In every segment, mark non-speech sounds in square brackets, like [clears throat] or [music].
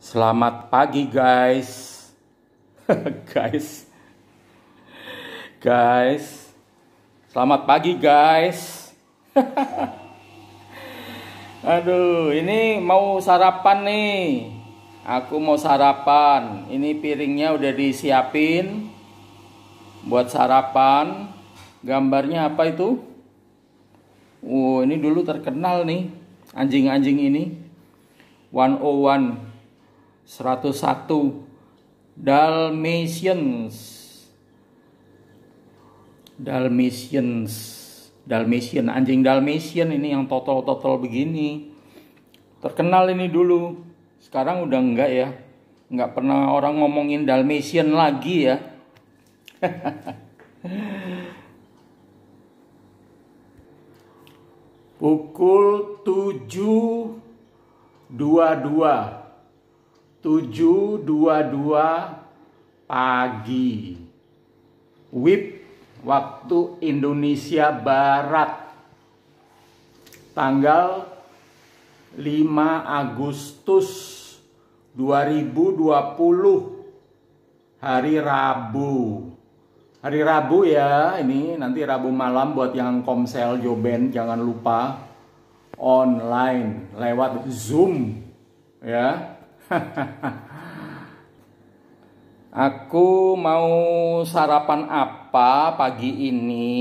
Selamat pagi guys. [laughs] guys. Guys. Selamat pagi guys. [laughs] Aduh, ini mau sarapan nih. Aku mau sarapan. Ini piringnya udah disiapin buat sarapan. Gambarnya apa itu? Uh, ini dulu terkenal nih anjing-anjing ini. 101 101 Dalmatians Dalmatians Dalmatian anjing Dalmatian ini yang total-total begini terkenal ini dulu sekarang udah enggak ya enggak pernah orang ngomongin Dalmatian lagi ya [laughs] pukul 7.22 7.22 pagi. WIB waktu Indonesia Barat. Tanggal 5 Agustus 2020 hari Rabu. Hari Rabu ya, ini nanti Rabu malam buat yang komsel Joben jangan lupa online lewat Zoom ya [laughs] Aku mau sarapan apa pagi ini?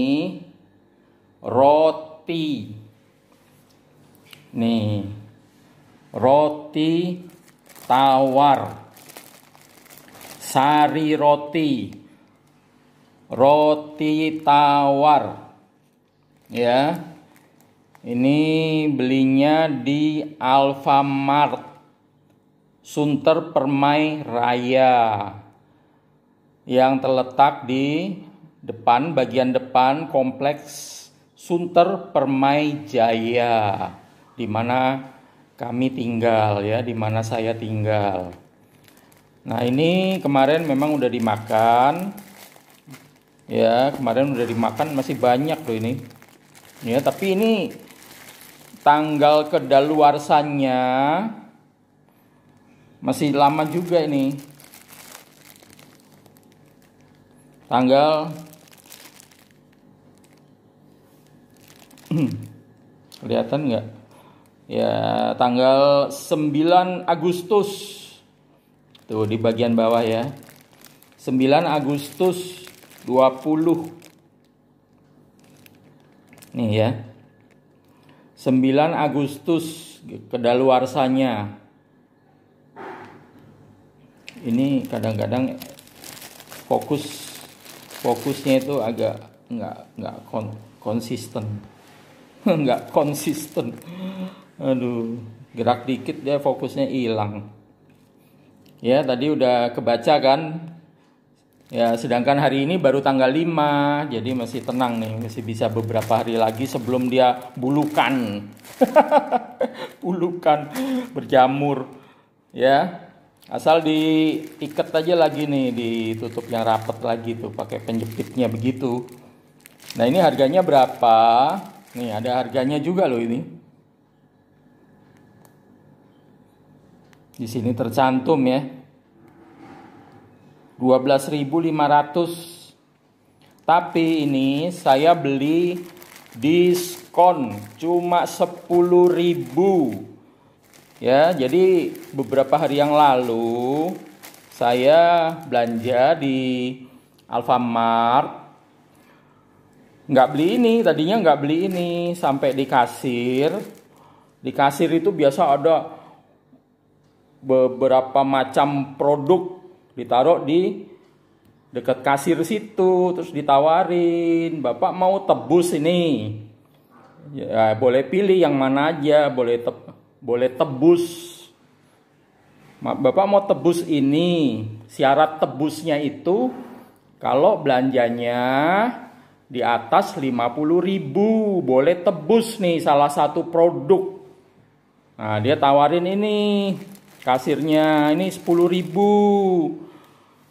Roti. Nih. Roti tawar. Sari roti. Roti tawar. Ya. Ini belinya di Alfamart. Sunter Permai Raya yang terletak di depan bagian depan kompleks Sunter Permai Jaya di mana kami tinggal ya, di mana saya tinggal. Nah, ini kemarin memang udah dimakan. Ya, kemarin udah dimakan masih banyak loh ini. Ya, tapi ini tanggal kedaluarsanya masih lama juga ini. Tanggal [clears throat] kelihatan nggak? Ya, tanggal 9 Agustus. Tuh di bagian bawah ya. 9 Agustus 20. Nih ya. 9 Agustus kedaluarsanya ini kadang-kadang fokus fokusnya itu agak nggak nggak kon, konsisten [laughs] nggak konsisten aduh gerak dikit dia fokusnya hilang ya tadi udah kebaca kan ya sedangkan hari ini baru tanggal 5 jadi masih tenang nih masih bisa beberapa hari lagi sebelum dia bulukan [laughs] bulukan berjamur ya Asal diikat aja lagi nih, ditutup yang rapet lagi tuh pakai penjepitnya begitu. Nah, ini harganya berapa? Nih, ada harganya juga loh ini. Di sini tercantum ya. 12.500. Tapi ini saya beli diskon cuma 10.000. Ya, jadi beberapa hari yang lalu saya belanja di Alfamart. Nggak beli ini, tadinya nggak beli ini sampai di kasir. Di kasir itu biasa ada beberapa macam produk ditaruh di dekat kasir situ terus ditawarin bapak mau tebus ini ya boleh pilih yang mana aja boleh tebus boleh tebus. Bapak mau tebus ini, syarat tebusnya itu kalau belanjanya di atas 50.000 boleh tebus nih salah satu produk. Nah, dia tawarin ini kasirnya ini 10.000.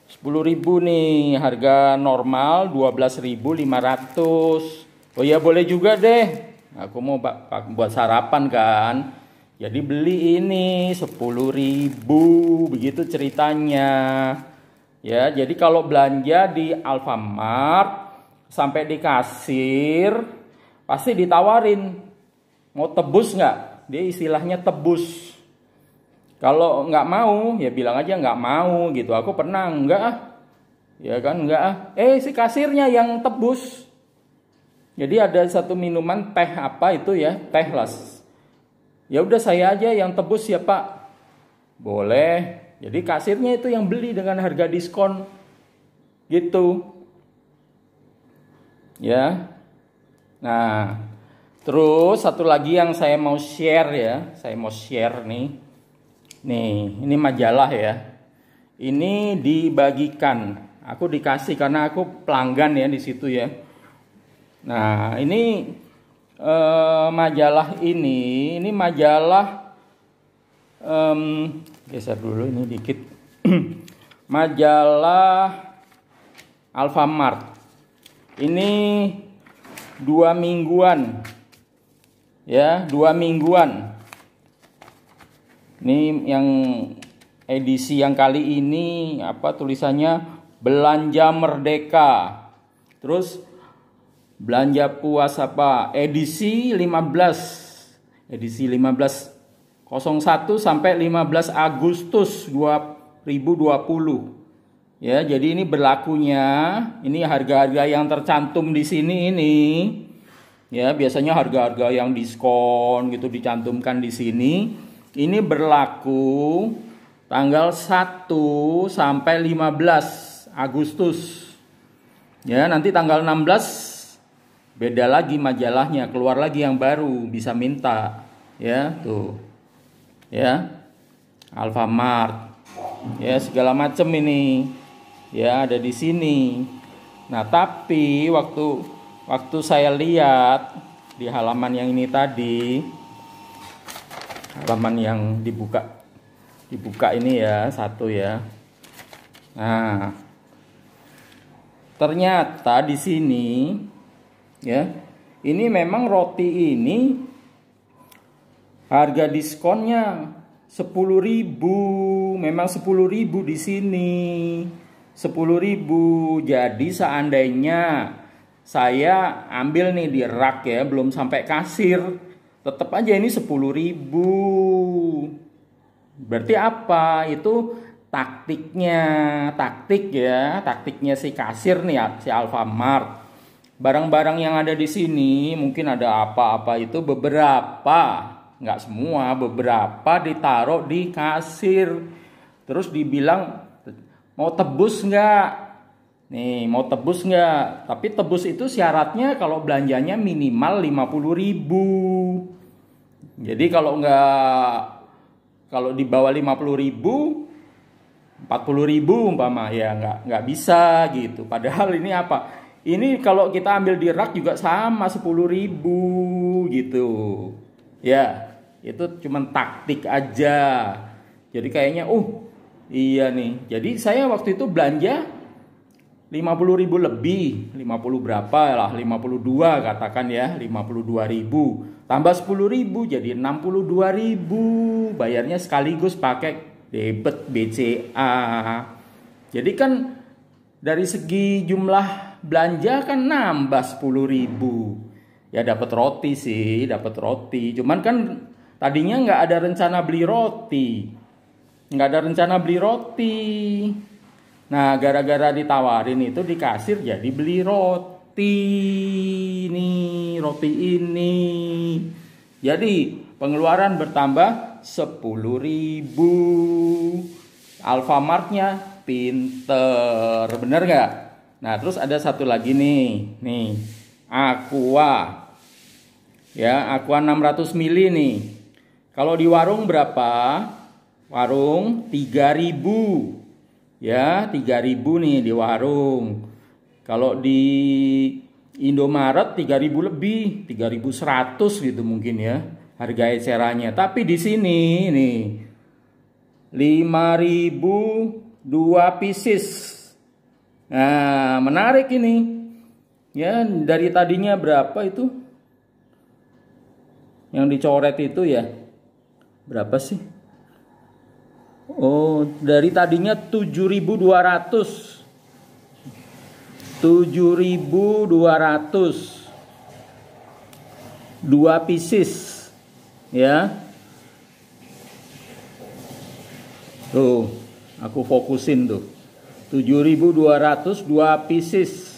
10.000 nih harga normal 12.500. Oh ya boleh juga deh. Aku mau buat sarapan kan jadi beli ini 10.000 begitu ceritanya ya jadi kalau belanja di Alfamart sampai di kasir pasti ditawarin mau tebus nggak dia istilahnya tebus kalau nggak mau ya bilang aja nggak mau gitu aku pernah nggak ah. ya kan nggak ah. eh si kasirnya yang tebus jadi ada satu minuman teh apa itu ya teh lah Ya udah saya aja yang tebus ya Pak. Boleh. Jadi kasirnya itu yang beli dengan harga diskon. Gitu. Ya. Nah, terus satu lagi yang saya mau share ya, saya mau share nih. Nih, ini majalah ya. Ini dibagikan. Aku dikasih karena aku pelanggan ya di situ ya. Nah, ini eh, majalah ini, ini majalah um, geser dulu ini dikit. [clears throat] majalah Alfamart. Ini dua mingguan, ya dua mingguan. Ini yang edisi yang kali ini apa tulisannya belanja merdeka. Terus belanja puasa apa edisi 15 edisi 15 01 sampai 15 Agustus 2020 ya jadi ini berlakunya ini harga-harga yang tercantum di sini ini ya biasanya harga-harga yang diskon gitu dicantumkan di sini ini berlaku tanggal 1 sampai 15 Agustus ya nanti tanggal 16 beda lagi majalahnya keluar lagi yang baru bisa minta ya tuh ya Alfamart ya segala macem ini ya ada di sini nah tapi waktu waktu saya lihat di halaman yang ini tadi halaman yang dibuka dibuka ini ya satu ya nah ternyata di sini ya ini memang roti ini harga diskonnya 10.000 memang 10.000 di sini 10.000 jadi seandainya saya ambil nih di rak ya belum sampai kasir tetap aja ini 10.000 berarti apa itu taktiknya taktik ya taktiknya si kasir nih si Alfamart barang-barang yang ada di sini mungkin ada apa-apa itu beberapa nggak semua beberapa ditaruh di kasir terus dibilang mau tebus nggak nih mau tebus nggak tapi tebus itu syaratnya kalau belanjanya minimal 50 ribu jadi kalau nggak kalau di bawah 50 ribu 40 ribu umpama ya nggak nggak bisa gitu padahal ini apa ini kalau kita ambil di rak juga sama 10 ribu gitu. Ya, itu cuman taktik aja. Jadi kayaknya, uh, iya nih. Jadi saya waktu itu belanja 50 ribu lebih, 50 berapa lah, 52 katakan ya, 52 ribu. Tambah 10 ribu jadi 62 ribu. Bayarnya sekaligus pakai debit BCA. Jadi kan dari segi jumlah belanja kan nambah sepuluh ribu ya dapat roti sih dapat roti cuman kan tadinya nggak ada rencana beli roti nggak ada rencana beli roti nah gara-gara ditawarin itu di kasir jadi beli roti ini roti ini jadi pengeluaran bertambah sepuluh ribu Alfamartnya pinter bener nggak Nah, terus ada satu lagi nih. Nih. Aqua. Ya, Aqua 600 ml nih. Kalau di warung berapa? Warung 3000. Ya, 3000 nih di warung. Kalau di Indomaret 3000 lebih, 3100 gitu mungkin ya harga ecerannya. Tapi di sini nih 5000 dua pieces Nah, menarik ini. Ya, dari tadinya berapa itu? Yang dicoret itu ya. Berapa sih? Oh, dari tadinya 7200. 7200. Dua pieces ya. Tuh, aku fokusin tuh. 7.202 pieces.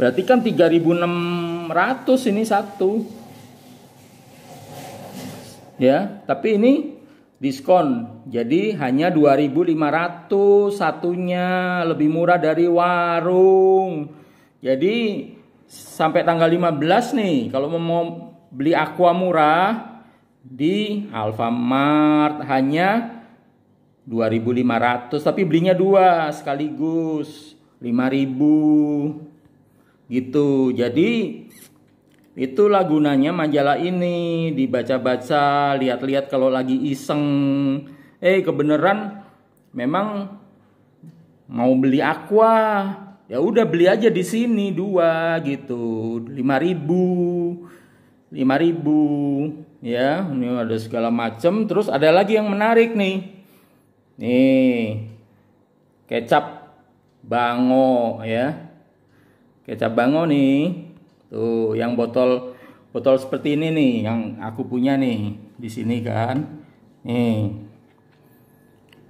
Berarti kan 3.600 ini satu. Ya, tapi ini diskon. Jadi hanya 2.500 satunya lebih murah dari warung. Jadi sampai tanggal 15 nih kalau mau beli aqua murah di Alfamart hanya 2500 tapi belinya dua sekaligus 5000 gitu jadi itulah gunanya majalah ini dibaca-baca lihat-lihat kalau lagi iseng eh kebenaran memang mau beli aqua ya udah beli aja di sini dua gitu 5000 5000 ya ini ada segala macam terus ada lagi yang menarik nih Nih. Kecap Bango ya. Kecap Bango nih. Tuh, yang botol botol seperti ini nih yang aku punya nih di sini kan. Nih.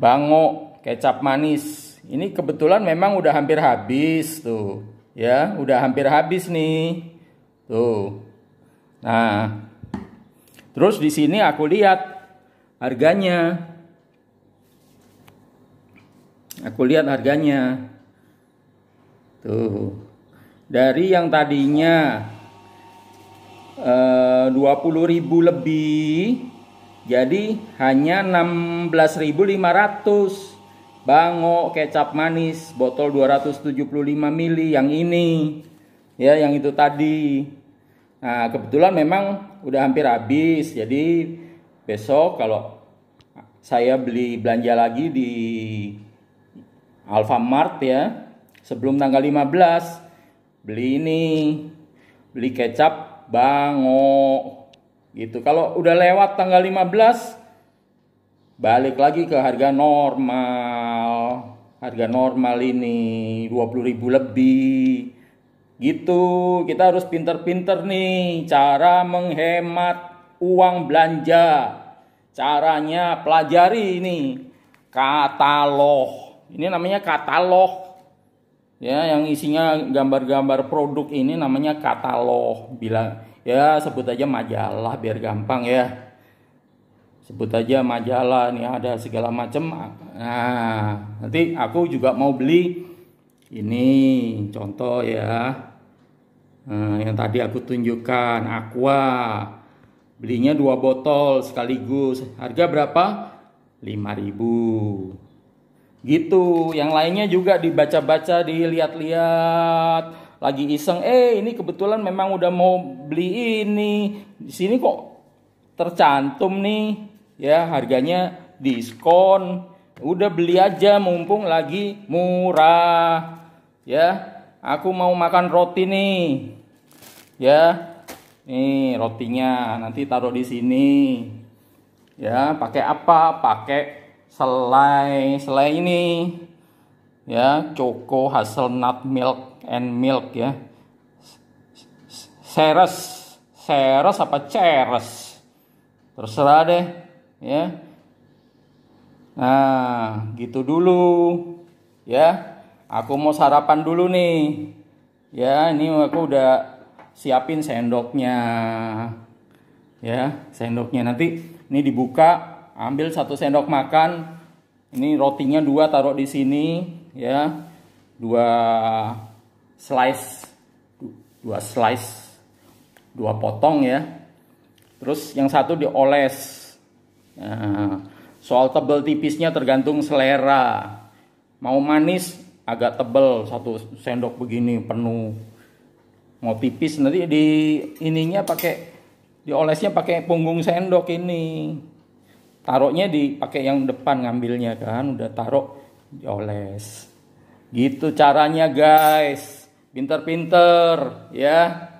Bango kecap manis. Ini kebetulan memang udah hampir habis tuh. Ya, udah hampir habis nih. Tuh. Nah. Terus di sini aku lihat harganya Aku lihat harganya. Tuh. Dari yang tadinya eh, 20.000 lebih jadi hanya 16.500. Bango kecap manis botol 275 mili yang ini. Ya, yang itu tadi. Nah, kebetulan memang udah hampir habis. Jadi besok kalau saya beli belanja lagi di Alfamart ya. Sebelum tanggal 15 beli ini, beli kecap Bango. Gitu. Kalau udah lewat tanggal 15 balik lagi ke harga normal. Harga normal ini 20.000 lebih. Gitu, kita harus pinter-pinter nih cara menghemat uang belanja. Caranya pelajari ini katalog ini namanya katalog. Ya, yang isinya gambar-gambar produk ini namanya katalog. Bilang ya sebut aja majalah biar gampang ya. Sebut aja majalah nih ada segala macam. Nah, nanti aku juga mau beli ini contoh ya. Nah, yang tadi aku tunjukkan Aqua. Belinya dua botol sekaligus. Harga berapa? 5000 Gitu. Yang lainnya juga dibaca-baca, dilihat-lihat, lagi iseng, eh ini kebetulan memang udah mau beli ini. Di sini kok tercantum nih ya harganya diskon. Udah beli aja mumpung lagi murah. Ya, aku mau makan roti nih. Ya, Nih rotinya nanti taruh di sini. Ya, pakai apa? Pakai selai selai ini ya choco hazelnut milk and milk ya seres seres apa ceres terserah deh ya nah gitu dulu ya aku mau sarapan dulu nih ya ini aku udah siapin sendoknya ya sendoknya nanti ini dibuka ambil satu sendok makan ini rotinya dua taruh di sini ya dua slice dua slice dua potong ya terus yang satu dioles nah, soal tebel tipisnya tergantung selera mau manis agak tebel satu sendok begini penuh mau tipis nanti di ininya pakai diolesnya pakai punggung sendok ini Taroknya dipakai yang depan ngambilnya kan, udah taruh dioles. Gitu caranya guys. Pinter-pinter ya.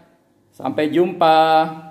Sampai jumpa.